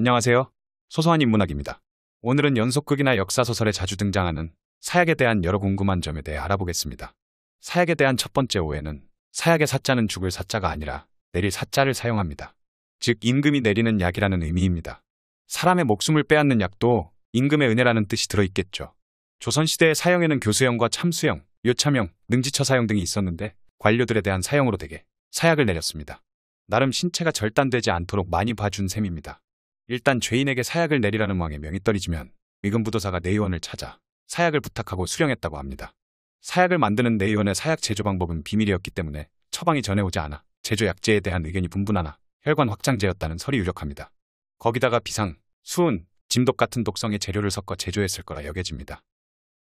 안녕하세요. 소소한 인문학입니다. 오늘은 연속극이나 역사소설에 자주 등장하는 사약에 대한 여러 궁금한 점에 대해 알아보겠습니다. 사약에 대한 첫 번째 오해는 사약의 사자는 죽을 사자가 아니라 내릴 사자를 사용합니다. 즉 임금이 내리는 약이라는 의미입니다. 사람의 목숨을 빼앗는 약도 임금의 은혜라는 뜻이 들어있겠죠. 조선시대의 사형에는 교수형과 참수형, 요참형, 능지처 사형 등이 있었는데 관료들에 대한 사형으로 되게 사약을 내렸습니다. 나름 신체가 절단되지 않도록 많이 봐준 셈입니다. 일단 죄인에게 사약을 내리라는 왕의 명이 떨어지면 의금부도사가 내의원을 찾아 사약을 부탁하고 수령했다고 합니다. 사약을 만드는 내의원의 사약 제조 방법은 비밀이었기 때문에 처방이 전해오지 않아 제조 약제에 대한 의견이 분분하나 혈관 확장제였다는 설이 유력합니다. 거기다가 비상, 수은, 짐독 같은 독성의 재료를 섞어 제조했을 거라 여겨집니다.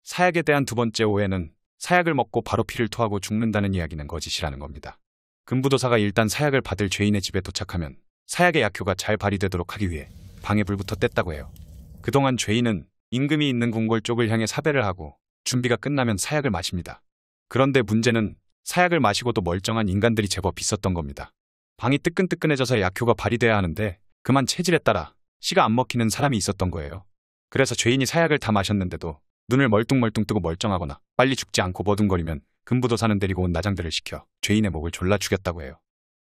사약에 대한 두 번째 오해는 사약을 먹고 바로 피를 토하고 죽는다는 이야기는 거짓이라는 겁니다. 금부도사가 일단 사약을 받을 죄인의 집에 도착하면 사약의 약효가 잘 발휘되도록 하기 위해 방해불부터 뗐다고 해요. 그동안 죄인은 임금이 있는 궁궐 쪽을 향해 사배를 하고 준비가 끝나면 사약을 마십니다. 그런데 문제는 사약을 마시고도 멀쩡한 인간들이 제법 있었던 겁니다. 방이 뜨끈뜨끈해져서 약효가 발휘돼야 하는데 그만 체질에 따라 씨가 안 먹히는 사람이 있었던 거예요. 그래서 죄인이 사약을 다 마셨는데도 눈을 멀뚱멀뚱 뜨고 멀쩡하거나 빨리 죽지 않고 버둥거리면 금부도사는 데리고 온 나장들을 시켜 죄인의 목을 졸라 죽였다고 해요.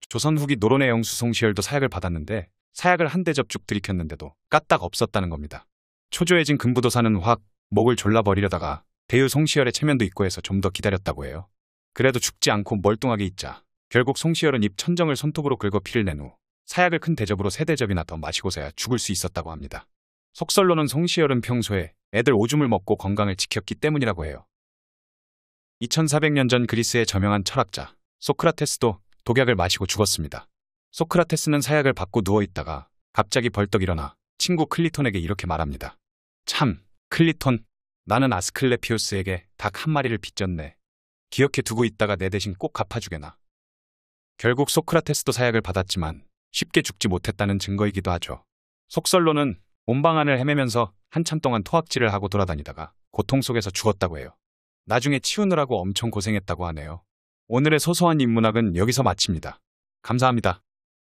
조선 후기 노론의 영수 송시열도 사약을 받았는데 사약을 한대 접죽 들이켰는데도 까딱 없었다는 겁니다. 초조해진 금부도사는 확 목을 졸라버리려다가 대유 송시열의 체면도 있고 해서 좀 더 기다렸다고 해요. 그래도 죽지 않고 멀뚱하게 있자 결국 송시열은 입 천정을 손톱으로 긁어 피를 낸 후 사약을 큰 대접으로 세 대접이나 더 마시고서야 죽을 수 있었다고 합니다. 속설로는 송시열은 평소에 애들 오줌을 먹고 건강을 지켰기 때문이라고 해요. 2400년 전 그리스의 저명한 철학자 소크라테스도 독약을 마시고 죽었습니다. 소크라테스는 사약을 받고 누워있다가 갑자기 벌떡 일어나 친구 클리톤에게 이렇게 말합니다. 참, 클리톤, 나는 아스클레피오스에게 닭 한 마리를 빚졌네. 기억해 두고 있다가 내 대신 꼭 갚아주게나. 결국 소크라테스도 사약을 받았지만 쉽게 죽지 못했다는 증거이기도 하죠. 속설로는 온방안을 헤매면서 한참 동안 토악질을 하고 돌아다니다가 고통 속에서 죽었다고 해요. 나중에 치우느라고 엄청 고생했다고 하네요. 오늘의 소소한 인문학은 여기서 마칩니다. 감사합니다.